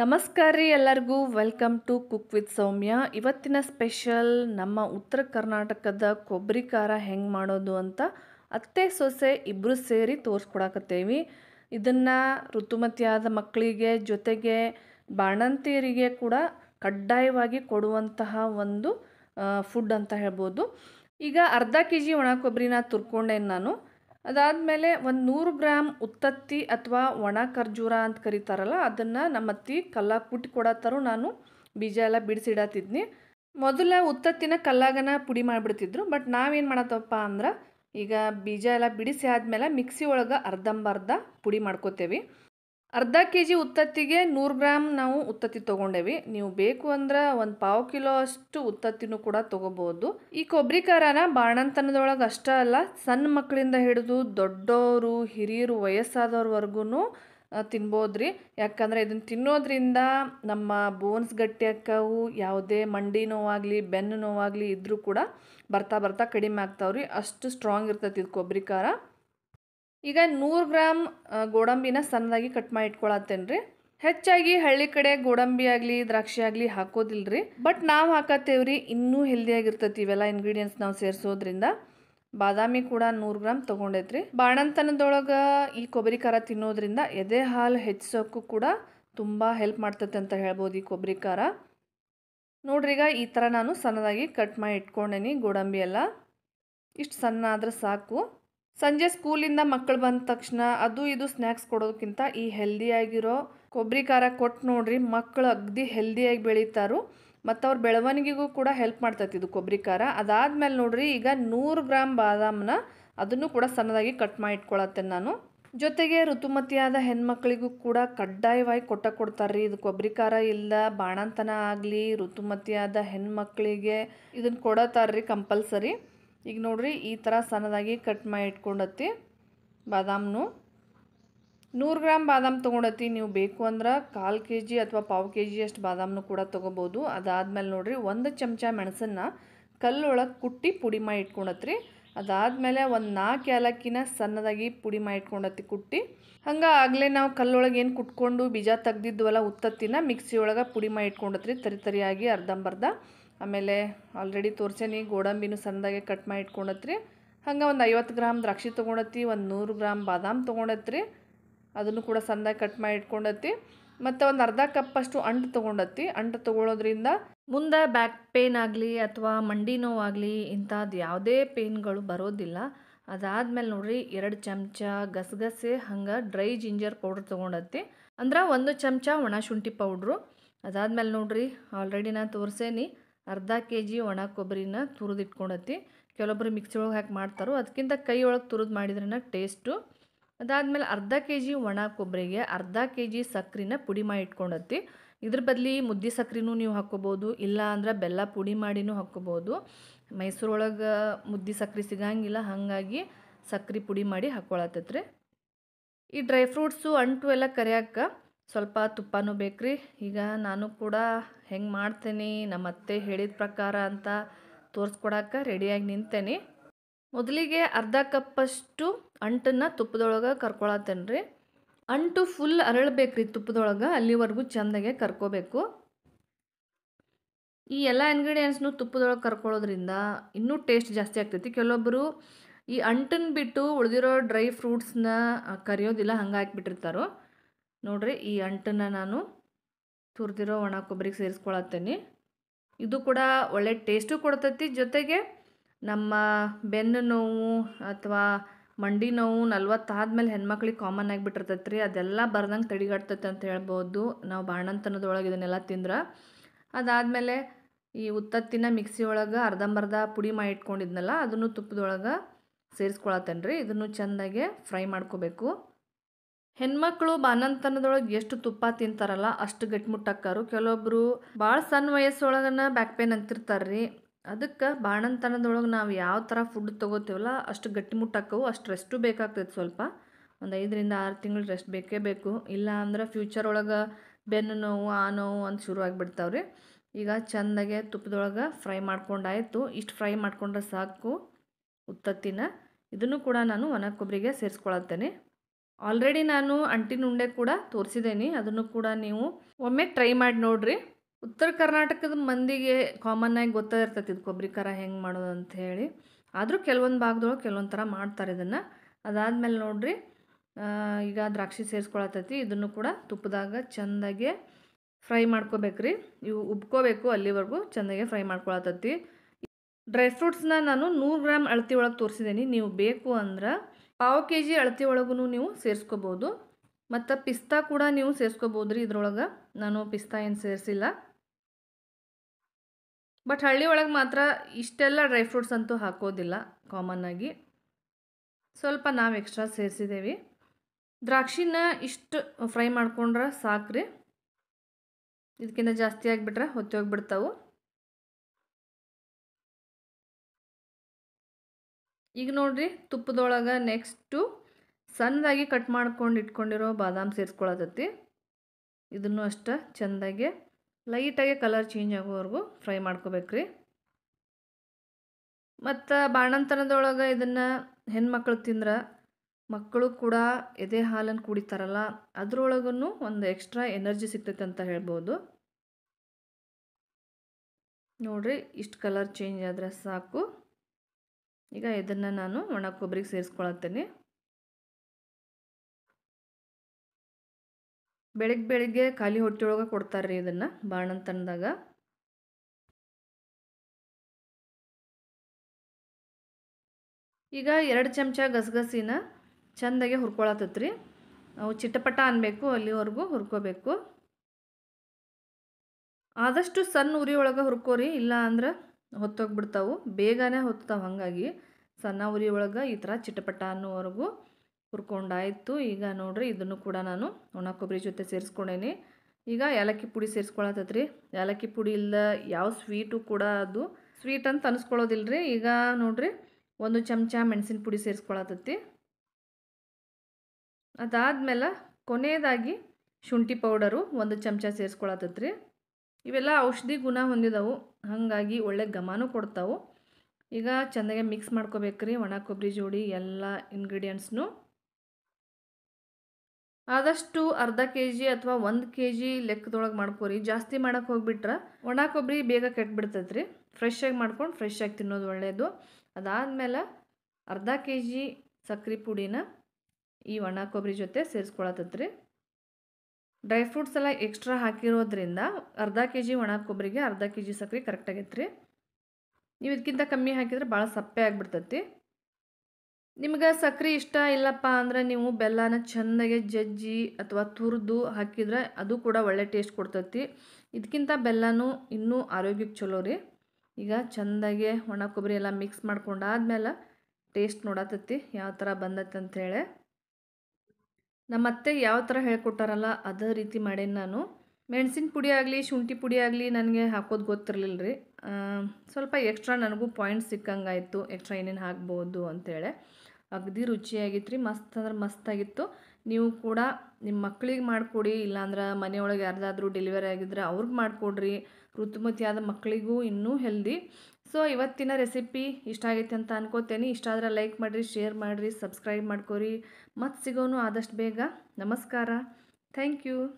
ನಮಸ್ಕಾರ ರೀ ಎಲ್ಲರಿಗೂ welcome to cook with Soumya ಇವತ್ತಿನ ಸ್ಪೆಷಲ್ ನಮ್ಮ ಉತ್ತರ ಕರ್ನಾಟಕದ ಕೊಬ್ಬರಿ ಖಾರ ಹೆಂಗೆ ಮಾಡೋದು ಅಂತ ಅತ್ತೆ ಸೊಸೆ ಇಬ್ಬರು ಸೇರಿ ತೋರಿಸ್ಕೊಡಾಕತ್ತೇವಿ ಇದನ್ನು ಋತುಮತಿಯಾದ ಮಕ್ಕಳಿಗೆ ಜೊತೆಗೆ ಬಾಣಂತಿಯರಿಗೆ ಕೂಡ ಕಡ್ಡಾಯವಾಗಿ ಕೊಡುವಂತಹ ಒಂದು ಫುಡ್ ಅಂತ ಹೇಳ್ಬೋದು ಈಗ ಅರ್ಧ ಕೆ ಜಿ ಒಣ ಕೊಬ್ಬರಿನ ತುರ್ಕೊಂಡೆ ನಾನು ಅದಾದಮೇಲೆ ಒಂದು ನೂರು ಗ್ರಾಮ್ ಉತ್ತತ್ತಿ ಅಥವಾ ಒಣ ಖರ್ಜೂರ ಅಂತ ಕರೀತಾರಲ್ಲ ಅದನ್ನು ನಮ್ಮ ಅತ್ತಿ ಕಲ್ಲಾ ಕುಟ್ಟಿ ಥರ ನಾನು ಬೀಜ ಎಲ್ಲ ಬಿಡಿಸಿಡತ್ತಿದ್ನಿ ಮೊದಲ ಉತ್ತತ್ತಿನ ಕಲ್ಲಾಗನ ಪುಡಿ ಮಾಡಿಬಿಡ್ತಿದ್ರು ಬಟ್ ನಾವೇನು ಮಾಡತ್ತಪ್ಪ ಅಂದ್ರೆ ಈಗ ಬೀಜ ಎಲ್ಲ ಬಿಡಿಸಿ ಆದಮೇಲೆ ಮಿಕ್ಸಿ ಒಳಗೆ ಅರ್ಧಂಬರ್ಧ ಪುಡಿ ಮಾಡ್ಕೋತೇವೆ ಅರ್ಧ ಕೆ ಜಿ ಉತ್ತತ್ತಿಗೆ ನೂರು ಗ್ರಾಮ್ ನಾವು ಉತ್ತತ್ತಿ ತೊಗೊಂಡೇವಿ ನೀವು ಬೇಕು ಅಂದ್ರೆ ಒಂದು ಪಾವು ಕಿಲೋ ಅಷ್ಟು ಉತ್ತತ್ತಿನೂ ಕೂಡ ತೊಗೋಬೋದು ಈ ಕೊಬ್ಬರಿ ಖಾರನ ಬಾಣಂತನದೊಳಗೆ ಅಷ್ಟೇ ಅಲ್ಲ ಸಣ್ಣ ಮಕ್ಕಳಿಂದ ಹಿಡಿದು ದೊಡ್ಡವರು ಹಿರಿಯರು ವಯಸ್ಸಾದವ್ರವರೆಗೂ ತಿನ್ಬೋದ್ರಿ ಯಾಕಂದರೆ ಇದನ್ನು ತಿನ್ನೋದ್ರಿಂದ ನಮ್ಮ ಬೋನ್ಸ್ ಗಟ್ಟಿ ಯಾವುದೇ ಮಂಡಿ ನೋವಾಗಲಿ ಬೆನ್ನು ನೋವಾಗಲಿ ಇದ್ದರೂ ಕೂಡ ಬರ್ತಾ ಬರ್ತಾ ಕಡಿಮೆ ಆಗ್ತಾವ್ರಿ ಅಷ್ಟು ಸ್ಟ್ರಾಂಗ್ ಇರ್ತೈತಿ ಇದು ಕೊಬ್ಬರಿ ಖಾರ ಈಗ ನೂರು ಗ್ರಾಮ್ ಗೋಡಂಬಿನ ಸಣ್ಣದಾಗಿ ಕಟ್ ಮಾಡಿ ಇಟ್ಕೊಳತ್ತೇನೆ ರೀ ಹೆಚ್ಚಾಗಿ ಹಳ್ಳಿ ಕಡೆ ಗೋಡಂಬಿ ಆಗಲಿ ದ್ರಾಕ್ಷಿ ಆಗಲಿ ಹಾಕೋದಿಲ್ಲ ರೀ ಬಟ್ ನಾವು ರೀ ಇನ್ನೂ ಹೆಲ್ದಿಯಾಗಿರ್ತೈತಿ ಇವೆಲ್ಲ ಇಂಗ್ರೀಡಿಯೆಂಟ್ಸ್ ನಾವು ಸೇರಿಸೋದ್ರಿಂದ ಬಾದಾಮಿ ಕೂಡ ನೂರು ಗ್ರಾಮ್ ತೊಗೊಂಡೈತ್ರಿ ಬಾಣಂತನದೊಳಗೆ ಈ ಕೊಬ್ಬರಿ ಖಾರ ತಿನ್ನೋದ್ರಿಂದ ಎದೆ ಹಾಲು ಹೆಚ್ಚಿಸೋಕ್ಕೂ ಕೂಡ ತುಂಬ ಹೆಲ್ಪ್ ಮಾಡ್ತೈತೆ ಅಂತ ಹೇಳ್ಬೋದು ಈ ಕೊಬ್ಬರಿ ಖಾರ ನೋಡ್ರಿ ಈಗ ಈ ಥರ ನಾನು ಸಣ್ಣದಾಗಿ ಕಟ್ ಮಾಡಿ ಇಟ್ಕೊಂಡೇನಿ ಗೋಡಂಬಿ ಎಲ್ಲ ಇಷ್ಟು ಸಣ್ಣ ಆದರೆ ಸಾಕು ಸಂಜೆ ಸ್ಕೂಲಿಂದ ಮಕ್ಕಳು ಬಂದ ತಕ್ಷಣ ಅದು ಇದು ಸ್ನ್ಯಾಕ್ಸ್ ಕೊಡೋದಕ್ಕಿಂತ ಈ ಹೆಲ್ದಿಯಾಗಿರೋ ಕೊಬ್ಬರಿ ಖಾರ ಕೊಟ್ಟು ನೋಡ್ರಿ ಮಕ್ಕಳು ಅಗ್ದಿ ಹೆಲ್ದಿಯಾಗಿ ಬೆಳೀತಾರು ಮತ್ತು ಅವ್ರ ಬೆಳವಣಿಗೆಗೂ ಕೂಡ ಹೆಲ್ಪ್ ಮಾಡ್ತೈತಿ ಇದು ಕೊಬ್ಬರಿ ಖಾರ ಅದಾದಮೇಲೆ ನೋಡ್ರಿ ಈಗ ನೂರು ಗ್ರಾಮ್ ಬಾದಾಮನ ಅದನ್ನು ಕೂಡ ಸಣ್ಣದಾಗಿ ಕಟ್ ಮಾಡಿ ಇಟ್ಕೊಳತ್ತೆ ನಾನು ಜೊತೆಗೆ ಋತುಮತಿಯಾದ ಹೆಣ್ಮಕ್ಳಿಗೂ ಕೂಡ ಕಡ್ಡಾಯವಾಗಿ ಕೊಟ್ಟ ಕೊಡ್ತಾರ್ರಿ ಇದು ಕೊಬ್ಬರಿ ಖಾರ ಇಲ್ಲ ಬಾಣಂತನ ಆಗಲಿ ಋತುಮತಿಯಾದ ಹೆಣ್ಮಕ್ಳಿಗೆ ಇದನ್ನು ಕೊಡತಾರ್ರಿ ಕಂಪಲ್ಸರಿ ಈಗ ನೋಡ್ರಿ ಈ ಥರ ಸಣ್ಣದಾಗಿ ಕಟ್ ಮಾಡಿ ಇಟ್ಕೊಂಡತ್ತಿ ಬಾದಾಮನು ನೂರು ಗ್ರಾಮ್ ಬಾದಾಮ್ ತೊಗೊಂಡತ್ತಿ ನೀವು ಬೇಕು ಅಂದ್ರೆ ಕಾಲು ಕೆ ಜಿ ಅಥವಾ ಪಾವು ಕೆ ಜಿ ಅಷ್ಟು ಬಾದಾಮನು ಕೂಡ ತೊಗೋಬೋದು ಅದಾದಮೇಲೆ ನೋಡಿರಿ ಒಂದು ಚಮಚ ಮೆಣಸನ್ನ ಕಲ್ಲೊಳಗೆ ಕುಟ್ಟಿ ಪುಡಿ ಮಾಡಿ ಇಟ್ಕೊಂಡತ್ರಿ ಅದಾದಮೇಲೆ ಒಂದು ನಾಲ್ಕು ಏಲಕ್ಕಿನ ಸಣ್ಣದಾಗಿ ಪುಡಿ ಮಾಡಿ ಇಟ್ಕೊಂಡತ್ತಿ ಕುಟ್ಟಿ ಹಂಗೆ ಆಗಲೇ ನಾವು ಕಲ್ಲೊಳಗೆ ಏನು ಕುಟ್ಕೊಂಡು ಬೀಜ ತೆಗ್ದಿದ್ವಲ್ಲ ಉತ್ತತ್ತಿನ ಮಿಕ್ಸಿ ಒಳಗೆ ಪುಡಿ ಮಾಡಿ ಇಟ್ಕೊಂಡತ್ರಿ ತರಿ ತರಿಯಾಗಿ ಅರ್ಧಂಬರ್ಧ ಆಮೇಲೆ ಆಲ್ರೆಡಿ ತೋರ್ಸೇನಿ ಗೋಡಂಬಿನೂ ಸಣ್ಣದಾಗೆ ಕಟ್ ಮಾಡಿ ಇಟ್ಕೊಂಡತ್ರಿ ಹಂಗೆ ಒಂದು ಐವತ್ತು ಗ್ರಾಮ್ ದ್ರಾಕ್ಷಿ ತೊಗೊಂಡತ್ತಿ ಒಂದು ನೂರು ಗ್ರಾಮ್ ಬಾದಾಮ್ ತೊಗೊಂಡತ್ರಿ ಅದನ್ನು ಕೂಡ ಸಣ್ಣದಾಗಿ ಕಟ್ ಮಾಡಿ ಇಟ್ಕೊಂಡತ್ತಿ ಮತ್ತು ಒಂದು ಅರ್ಧ ಕಪ್ಪಷ್ಟು ಅಂಟು ತೊಗೊಂಡತ್ತಿ ಅಂಟು ತೊಗೊಳೋದ್ರಿಂದ ಮುಂದೆ ಬ್ಯಾಕ್ ಪೇನ್ ಆಗಲಿ ಅಥವಾ ಮಂಡಿ ನೋವಾಗಲಿ ಇಂಥದ್ದು ಯಾವುದೇ ಪೇನ್ಗಳು ಬರೋದಿಲ್ಲ ಅದಾದ್ಮೇಲೆ ನೋಡ್ರಿ ಎರಡು ಚಮಚ ಗಸಗಸೆ ಹಂಗೆ ಡ್ರೈ ಜಿಂಜರ್ ಪೌಡ್ರ್ ತೊಗೊಂಡತ್ತಿ ಅಂದ್ರೆ ಒಂದು ಚಮಚ ಒಣ ಶುಂಠಿ ಪೌಡ್ರು ಅದಾದಮೇಲೆ ನೋಡ್ರಿ ಆಲ್ರೆಡಿ ನಾನು ತೋರಿಸೇನಿ ಅರ್ಧ ಕೆ ಜಿ ಒಣ ಕೊಬ್ಬರಿನ ತುರಿದಿಟ್ಕೊಂಡತಿ ಕೆಲವೊಬ್ಬರು ಮಿಕ್ಸಿ ಒಳಗೆ ಹಾಕಿ ಮಾಡ್ತಾರೋ ಅದಕ್ಕಿಂತ ಕೈ ಒಳಗೆ ತುರಿದು ಮಾಡಿದ್ರನ ಟೇಸ್ಟು ಅದಾದಮೇಲೆ ಅರ್ಧ ಕೆ ಜಿ ಒಣ ಕೊಬ್ಬರಿಗೆ ಅರ್ಧ ಕೆ ಜಿ ಸಕ್ಕರಿನ ಪುಡಿ ಮಾಡಿ ಇಟ್ಕೊಂಡತಿ ಇದ್ರ ಬದಲಿ ಮುದ್ದೆ ಸಕ್ಕರಿನೂ ನೀವು ಹಾಕೋಬೋದು ಇಲ್ಲ ಅಂದ್ರೆ ಬೆಲ್ಲ ಪುಡಿ ಮಾಡಿನೂ ಹಾಕೋಬೋದು ಮೈಸೂರೊಳಗೆ ಮುದ್ದೆ ಸಕ್ಕರೆ ಸಿಗಂಗಿಲ್ಲ ಹಾಗಾಗಿ ಸಕ್ಕರೆ ಪುಡಿ ಮಾಡಿ ಹಾಕ್ಕೊಳತ್ತೈತ್ರಿ ಈ ಡ್ರೈ ಫ್ರೂಟ್ಸು ಅಂಟು ಎಲ್ಲ ಕರಿಯಕ್ಕೆ ಸ್ವಲ್ಪ ತುಪ್ಪನೂ ಬೇಕು ರೀ ಈಗ ನಾನು ಕೂಡ ಹೆಂಗೆ ಮಾಡ್ತೀನಿ ನಮ್ಮ ಅತ್ತೆ ಹೇಳಿದ ಪ್ರಕಾರ ಅಂತ ತೋರಿಸ್ಕೊಡಕ್ಕೆ ರೆಡಿಯಾಗಿ ನಿಂತೇನೆ ಮೊದಲಿಗೆ ಅರ್ಧ ಕಪ್ಪಷ್ಟು ಅಂಟನ್ನು ತುಪ್ಪದೊಳಗೆ ಕರ್ಕೊಳತ್ತೇನೆ ರೀ ಅಂಟು ಫುಲ್ ಅರಳಬೇಕು ರೀ ತುಪ್ಪದೊಳಗೆ ಅಲ್ಲಿವರೆಗೂ ಚೆಂದಾಗೆ ಕರ್ಕೋಬೇಕು ಈ ಎಲ್ಲ ಇಂಗ್ರೀಡಿಯೆಂಟ್ಸ್ನು ತುಪ್ಪದೊಳಗೆ ಕರ್ಕೊಳ್ಳೋದ್ರಿಂದ ಇನ್ನೂ ಟೇಸ್ಟ್ ಜಾಸ್ತಿ ಆಗ್ತೈತಿ ಕೆಲವೊಬ್ಬರು ಈ ಅಂಟನ್ನು ಬಿಟ್ಟು ಉಳಿದಿರೋ ಡ್ರೈ ಫ್ರೂಟ್ಸ್ನ ಕರಿಯೋದಿಲ್ಲ ಹಂಗೆ ಹಾಕ್ಬಿಟ್ಟಿರ್ತಾರೋ ನೋಡಿರಿ ಈ ಅಂಟನ್ನು ನಾನು ತುರಿದಿರೋ ಒಣ ಕೊಬ್ಬರಿಗೆ ಸೇರಿಸ್ಕೊಳತ್ತೇನೆ ಇದು ಕೂಡ ಒಳ್ಳೆ ಟೇಸ್ಟು ಕೊಡ್ತತಿ ಜೊತೆಗೆ ನಮ್ಮ ಬೆನ್ನು ನೋವು ಅಥವಾ ಮಂಡಿ ನೋವು ನಲ್ವತ್ತಾದ್ಮೇಲೆ ಹೆಣ್ಮಕ್ಳಿಗೆ ಕಾಮನ್ ಆಗಿಬಿಟ್ಟಿರ್ತೈತೆ ರೀ ಅದೆಲ್ಲ ಬರ್ದಂಗೆ ತಡಿಗಟ್ತೈತೆ ಅಂತ ಹೇಳ್ಬೋದು ನಾವು ಬಾಣಂತನದೊಳಗೆ ಇದನ್ನೆಲ್ಲ ತಿಂದ್ರೆ ಅದಾದಮೇಲೆ ಈ ಉತ್ತತ್ತಿನ ಮಿಕ್ಸಿ ಅರ್ಧಂಬರ್ಧ ಪುಡಿ ಮಾಡಿ ಇಟ್ಕೊಂಡಿದ್ನಲ್ಲ ಅದನ್ನು ತುಪ್ಪದೊಳಗೆ ಸೇರಿಸ್ಕೊಳತ್ತೇನೆ ರೀ ಇದನ್ನು ಚೆಂದಾಗೆ ಫ್ರೈ ಮಾಡ್ಕೋಬೇಕು ಹೆಣ್ಮಕ್ಳು ಬಾನಂತನದೊಳಗೆ ಎಷ್ಟು ತುಪ್ಪ ತಿಂತಾರಲ್ಲ ಅಷ್ಟು ಗಟ್ಟಿಮುಟ್ಟಕ್ಕಾರು ಕೆಲವೊಬ್ಬರು ಭಾಳ ಸಣ್ಣ ವಯಸ್ಸೊಳಗನ ಬ್ಯಾಕ್ ಪೇನ್ ಅಂತಿರ್ತಾರ್ರಿ ಅದಕ್ಕೆ ಬಾಣಂತನದೊಳಗೆ ನಾವು ಯಾವ ಥರ ಫುಡ್ ತೊಗೋತೀವಲ್ಲ ಅಷ್ಟು ಗಟ್ಟಿಮುಟ್ಟಕ್ಕವು ಅಷ್ಟು ರೆಸ್ಟು ಬೇಕಾಗ್ತೈತೆ ಸ್ವಲ್ಪ ಒಂದು ಐದರಿಂದ ಆರು ತಿಂಗಳು ರೆಸ್ಟ್ ಬೇಕೇ ಬೇಕು ಇಲ್ಲ ಅಂದ್ರೆ ಫ್ಯೂಚರ್ ಒಳಗೆ ಬೆನ್ನು ನೋವು ಆ ನೋವು ಅಂತ ಶುರು ಆಗಿಬಿಡ್ತಾವ್ರಿ ಈಗ ಚೆಂದಾಗೆ ತುಪ್ಪದೊಳಗೆ ಫ್ರೈ ಮಾಡ್ಕೊಂಡಾಯಿತು ಇಷ್ಟು ಫ್ರೈ ಮಾಡ್ಕೊಂಡ್ರೆ ಸಾಕು ಉತ್ತತ್ತಿನ ಇದನ್ನು ಕೂಡ ನಾನು ಒಣ ಕೊಬ್ಬರಿಗೆ ಸೇರಿಸ್ಕೊಳತ್ತೇನೆ ಆಲ್ರೆಡಿ ನಾನು ಅಂಟಿನ ಉಂಡೆ ಕೂಡ ತೋರಿಸಿದ್ದೀನಿ ಅದನ್ನು ಕೂಡ ನೀವು ಒಮ್ಮೆ ಟ್ರೈ ಮಾಡಿ ನೋಡಿರಿ ಉತ್ತರ ಕರ್ನಾಟಕದ ಮಂದಿಗೆ ಕಾಮನ್ನಾಗಿ ಗೊತ್ತೇ ಇರ್ತೈತಿ ಇದು ಕೊಬ್ಬರಿ ಖಾರ ಹೆಂಗೆ ಮಾಡೋದು ಅಂತ ಹೇಳಿ ಆದರೂ ಕೆಲವೊಂದು ಭಾಗದೊಳಗೆ ಕೆಲವೊಂದು ಥರ ಮಾಡ್ತಾರೆ ಇದನ್ನು ಅದಾದಮೇಲೆ ನೋಡಿರಿ ಈಗ ದ್ರಾಕ್ಷಿ ಸೇರಿಸ್ಕೊಳತೈತಿ ಇದನ್ನು ಕೂಡ ತುಪ್ಪದಾಗ ಚೆಂದಾಗೆ ಫ್ರೈ ಮಾಡ್ಕೋಬೇಕ್ರಿ ಇವು ಉಬ್ಕೋಬೇಕು ಅಲ್ಲಿವರೆಗೂ ಚೆಂದಾಗೆ ಫ್ರೈ ಮಾಡ್ಕೊಳತೈತಿ ಡ್ರೈ ಫ್ರೂಟ್ಸ್ನ ನಾನು ನೂರು ಗ್ರಾಮ್ ಅಳತಿ ಒಳಗೆ ತೋರಿಸಿದ್ದೀನಿ ನೀವು ಬೇಕು ಅಂದ್ರೆ ಪಾವು ಕೆ ಜಿ ಅಳತೆ ಒಳಗೂ ನೀವು ಸೇರಿಸ್ಕೋಬೋದು ಮತ್ತು ಪಿಸ್ತಾ ಕೂಡ ನೀವು ಸೇರಿಸ್ಕೋಬೋದು ರೀ ಇದ್ರೊಳಗೆ ನಾನು ಪಿಸ್ತಾ ಏನು ಸೇರಿಸಿಲ್ಲ ಬಟ್ ಹಳ್ಳಿ ಒಳಗೆ ಮಾತ್ರ ಇಷ್ಟೆಲ್ಲ ಡ್ರೈ ಫ್ರೂಟ್ಸ್ ಅಂತೂ ಹಾಕೋದಿಲ್ಲ ಕಾಮನ್ನಾಗಿ ಸ್ವಲ್ಪ ನಾವು ಎಕ್ಸ್ಟ್ರಾ ಸೇರಿಸಿದ್ದೇವೆ ದ್ರಾಕ್ಷಿನ ಇಷ್ಟು ಫ್ರೈ ಮಾಡ್ಕೊಂಡ್ರೆ ಸಾಕ್ರಿ ಇದಕ್ಕಿಂತ ಜಾಸ್ತಿ ಆಗಿಬಿಟ್ರೆ ಹೊತ್ತೋಗ್ಬಿಡ್ತಾವೆ ಈಗ ನೋಡ್ರಿ ತುಪ್ಪದೊಳಗೆ ನೆಕ್ಸ್ಟು ಸಣ್ಣದಾಗಿ ಕಟ್ ಮಾಡ್ಕೊಂಡು ಇಟ್ಕೊಂಡಿರೋ ಬಾದಾಮ್ ಸೇರಿಸ್ಕೊಳತೈತಿ ಇದನ್ನು ಅಷ್ಟೆ ಚೆಂದಾಗಿ ಲೈಟಾಗಿ ಕಲರ್ ಚೇಂಜ್ ಆಗೋವರೆಗೂ ಫ್ರೈ ಮಾಡ್ಕೋಬೇಕ್ರಿ ಮತ್ತು ಬಾಣಂತನದೊಳಗೆ ಇದನ್ನು ಹೆಣ್ಮಕ್ಳು ತಿಂದ್ರೆ ಮಕ್ಕಳು ಕೂಡ ಎದೆ ಹಾಲನ್ನು ಕುಡಿತಾರಲ್ಲ ಅದರೊಳಗೂ ಒಂದು ಎಕ್ಸ್ಟ್ರಾ ಎನರ್ಜಿ ಸಿಗ್ತೈತೆ ಅಂತ ಹೇಳ್ಬೋದು ನೋಡ್ರಿ ಇಷ್ಟು ಕಲರ್ ಚೇಂಜ್ ಆದರೆ ಸಾಕು ಈಗ ಇದನ್ನು ನಾನು ಒಣ ಕೊಬ್ಬರಿಗೆ ಸೇರಿಸ್ಕೊಳತ್ತೇನೆ ಬೆಳಗ್ಗೆ ಬೆಳಿಗ್ಗೆ ಖಾಲಿ ಹೊಟ್ಟೆಯೊಳಗೆ ಕೊಡ್ತಾರೆ ರೀ ಇದನ್ನು ಬಾಣಂತನದಾಗ ಈಗ ಎರಡು ಚಮಚ ಗಸಗಸಿನ ಚಂದಾಗೆ ಹುರ್ಕೊಳತ್ತೈತ್ರಿ ನಾವು ಚಿಟಪಟ ಅನ್ಬೇಕು ಅಲ್ಲಿವರೆಗೂ ಹುರ್ಕೋಬೇಕು ಆದಷ್ಟು ಸಣ್ಣ ಉರಿಯೊಳಗೆ ಹುರ್ಕೋರಿ ಇಲ್ಲ ಅಂದ್ರೆ ಹೊತ್ತೋಗ್ಬಿಡ್ತಾವು ಬೇಗನೆ ಹೊತ್ತಾವೆ ಹಾಗಾಗಿ ಸಣ್ಣ ಉರಿ ಒಳಗೆ ಈ ಥರ ಚಿಟಪಟ ಅನ್ನೋವರೆಗೂ ಹುರ್ಕೊಂಡಾಯಿತು ಈಗ ನೋಡಿರಿ ಇದನ್ನು ಕೂಡ ನಾನು ಒಣ ಕೊಬ್ಬರಿ ಜೊತೆ ಸೇರಿಸ್ಕೊಂಡೇನಿ ಈಗ ಏಲಕ್ಕಿ ಪುಡಿ ರೀ ಏಲಕ್ಕಿ ಪುಡಿ ಇಲ್ಲ ಯಾವ ಸ್ವೀಟು ಕೂಡ ಅದು ಸ್ವೀಟ್ ಅಂತ ಅನಿಸ್ಕೊಳ್ಳೋದಿಲ್ರಿ ಈಗ ನೋಡಿರಿ ಒಂದು ಚಮಚ ಮೆಣಸಿನ ಪುಡಿ ಸೇರಿಸ್ಕೊಳತ್ತತಿ ಅದಾದಮೇಲೆ ಕೊನೆಯದಾಗಿ ಶುಂಠಿ ಪೌಡರು ಒಂದು ಚಮಚ ರೀ ಇವೆಲ್ಲ ಔಷಧಿ ಗುಣ ಹೊಂದಿದವು ಹಾಗಾಗಿ ಒಳ್ಳೆ ಘಮನೂ ಕೊಡ್ತಾವೆ ಈಗ ಚೆಂದಾಗೆ ಮಿಕ್ಸ್ ರೀ ಒಣ ಕೊಬ್ಬರಿ ಜೋಡಿ ಎಲ್ಲ ಇಂಗ್ರೀಡಿಯೆಂಟ್ಸ್ನು ಆದಷ್ಟು ಅರ್ಧ ಕೆ ಜಿ ಅಥವಾ ಒಂದು ಕೆ ಜಿ ಲೆಕ್ಕದೊಳಗೆ ಮಾಡ್ಕೋರಿ ಜಾಸ್ತಿ ಮಾಡೋಕ್ಕೆ ಹೋಗ್ಬಿಟ್ರೆ ಒಣ ಕೊಬ್ಬರಿ ಬೇಗ ಕೆಟ್ಟುಬಿಡ್ತೈತೆ ರೀ ಆಗಿ ಮಾಡ್ಕೊಂಡು ಫ್ರೆಶ್ಶಾಗಿ ತಿನ್ನೋದು ಒಳ್ಳೆಯದು ಅದಾದಮೇಲೆ ಅರ್ಧ ಕೆ ಜಿ ಸಕ್ಕರೆ ಪುಡಿನ ಈ ಒಣ ಕೊಬ್ಬರಿ ಜೊತೆ ರೀ ಡ್ರೈ ಫ್ರೂಟ್ಸ್ ಎಲ್ಲ ಎಕ್ಸ್ಟ್ರಾ ಹಾಕಿರೋದ್ರಿಂದ ಅರ್ಧ ಕೆ ಜಿ ಒಣ ಕೊಬ್ಬರಿಗೆ ಅರ್ಧ ಕೆ ಜಿ ಸಕ್ಕರೆ ಕರೆಕ್ಟಾಗೈತೆ ರೀ ನೀವು ಇದಕ್ಕಿಂತ ಕಮ್ಮಿ ಹಾಕಿದ್ರೆ ಭಾಳ ಸಪ್ಪೆ ಆಗಿಬಿಡ್ತೈತಿ ನಿಮ್ಗೆ ಸಕ್ಕರೆ ಇಷ್ಟ ಇಲ್ಲಪ್ಪ ಅಂದರೆ ನೀವು ಬೆಲ್ಲನ ಚೆಂದಾಗೆ ಜಜ್ಜಿ ಅಥವಾ ತುರಿದು ಹಾಕಿದ್ರೆ ಅದು ಕೂಡ ಒಳ್ಳೆ ಟೇಸ್ಟ್ ಕೊಡ್ತೈತಿ ಇದಕ್ಕಿಂತ ಬೆಲ್ಲನೂ ಇನ್ನೂ ಆರೋಗ್ಯಕ್ಕೆ ಚಲೋ ರೀ ಈಗ ಚೆಂದಾಗೆ ಒಣ ಕೊಬ್ಬರಿ ಎಲ್ಲ ಮಿಕ್ಸ್ ಮಾಡ್ಕೊಂಡಾದ್ಮೇಲೆ ಟೇಸ್ಟ್ ನೋಡತ್ತೈತಿ ಯಾವ ಥರ ಬಂದತ್ತಂಥೇಳಿ ನಮ್ಮತ್ತೆ ಯಾವ ಥರ ಹೇಳ್ಕೊಟ್ಟಾರಲ್ಲ ಅದೇ ರೀತಿ ಮಾಡೇನಿ ನಾನು ಮೆಣಸಿನ ಪುಡಿ ಆಗಲಿ ಶುಂಠಿ ಪುಡಿ ಆಗಲಿ ನನಗೆ ಹಾಕೋದು ಗೊತ್ತಿರಲಿಲ್ಲ ರೀ ಸ್ವಲ್ಪ ಎಕ್ಸ್ಟ್ರಾ ನನಗೂ ಪಾಯಿಂಟ್ಸ್ ಸಿಕ್ಕಂಗಾಯಿತು ಎಕ್ಸ್ಟ್ರಾ ಏನೇನು ಹಾಕ್ಬೋದು ಅಂತೇಳಿ ಅಗದಿ ರುಚಿಯಾಗಿತ್ತು ರೀ ಮಸ್ತ್ ಅಂದ್ರೆ ಮಸ್ತಾಗಿತ್ತು ನೀವು ಕೂಡ ನಿಮ್ಮ ಮಕ್ಕಳಿಗೆ ಮಾಡಿಕೊಡಿ ಇಲ್ಲಾಂದ್ರೆ ಮನೆಯೊಳಗೆ ಯಾರ್ದಾದ್ರೂ ಡೆಲಿವರಿ ಆಗಿದ್ರೆ ಅವ್ರಿಗೆ ಮಾಡಿಕೊಡ್ರಿ ಋತುಮತಿಯಾದ ಮಕ್ಕಳಿಗೂ ಇನ್ನೂ ಹೆಲ್ದಿ ಸೊ ಇವತ್ತಿನ ರೆಸಿಪಿ ಇಷ್ಟ ಆಗೈತೆ ಅಂತ ಅನ್ಕೋತೇನೆ ಇಷ್ಟ ಆದರೆ ಲೈಕ್ ಮಾಡಿರಿ ಶೇರ್ ಮಾಡಿರಿ ಸಬ್ಸ್ಕ್ರೈಬ್ ಮಾಡ್ಕೊರಿ ಮತ್ತು ಸಿಗೋನು ಆದಷ್ಟು ಬೇಗ ನಮಸ್ಕಾರ ಥ್ಯಾಂಕ್ ಯು